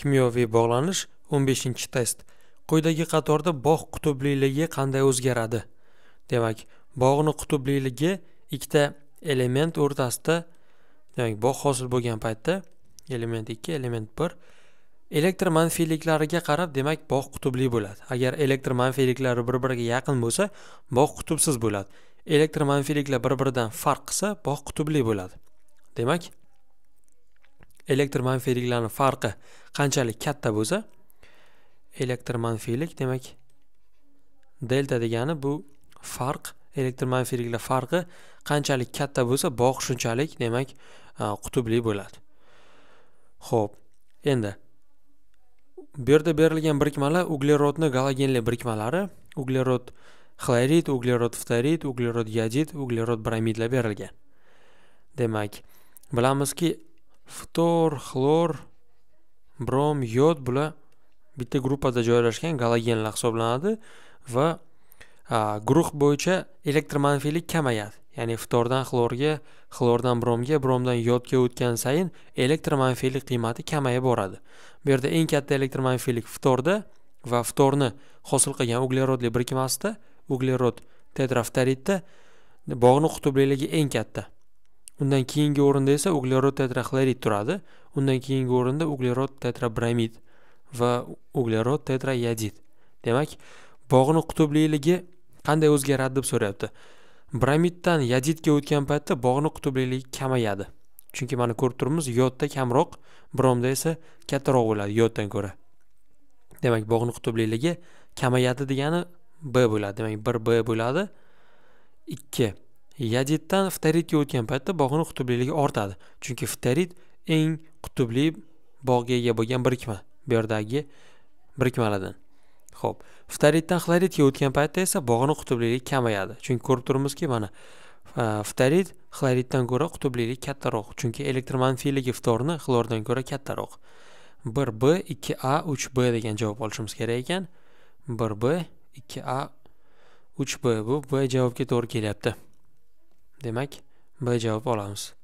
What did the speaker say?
kimyoviy bog'lanish 15 test quyidagi qatorda bog' qutubliligi qanday o'zgaradi demak bog'ni qutubliligi ikkita element o'rtasida demak bog' hosil bo'lgan paytda element 2 element 1 elektr manfiyliklariga qarab demak bog' qutubli bo'ladi agar elektr manfiyliklari bir biriga yaqin bo'lsa bog' qutubsiz bo'ladi elektr manfiyliklar bir biridan farq qilsa bog' qutubli bo'ladi demak elektr manfiyliklarni farqi qanchalik katta bo'lsa elektr manfiylik demak delta degani bu farq elektr manfiyliklar farqi qanchalik katta bo'lsa bog' shunchalik demak e, qutubli bo'ladi ho'p endi bu yerda berilgan birikmalar uglerodni galogenli birikmalari uglerod xlorid uglerod ftorid uglerod yodid uglerod bromidlar berilgan demak bilamizki ftor xlor brom yod bular bitta gruppada joylashgan galogenlar hisoblanadi va guruh bo'yicha elektromanfiylik kamayadi ya'ni ftordan xlorga xlordan bromga bromdan yodga o'tgan sayin elektromanfiylik qiymati kamayib boradi bu yerda eng katta elektromanfiylik ftorda va ftorni hosil qilgan uglerodli birikmasida uglerod tetraftaridda bog'ni qutblikligi eng katta undan keyingi o'rinda esa uglerod tetraxlorid turadi undan keyingi o'rinda uglerod tetrabromid va uglerod tetrayodid demak bog'ni qutubliligi qanday o'zgaradi deb so'rayapti bromiddan yodidga o'tgan paytda bog'ni qutubliligi kamayadi chunki mana ko'rib turibmiz yodda kamroq bromda esa kattaroq bo'ladi yoddan ko'ra demak bog'ni qutubliligi kamayadi degani b bo'ladi demak bir b bo'ladi ikki yadiddan ftaridga o'tgan paytda bog'ni qutubliligi ortadi chunki ftarid eng qutubli bog'ga ega bo'lgan birikma bu yerdagi birikmalardan Xo'p, ftariddan xloridga o'tgan paytda esa bog'ni qutubliligi kamayadi chunki ko'rib turibmizki mana e, ftarid xloriddan ko'ra qutbliligi kattaroq chunki elektromanfiyligi ftorni xlordan ko'ra kattaroq bir b ikki a uch b degan javob olishimiz kerak ekan bir b ikki a uch b bu b javobga to'g'ri kelyapti demak b javob olamiz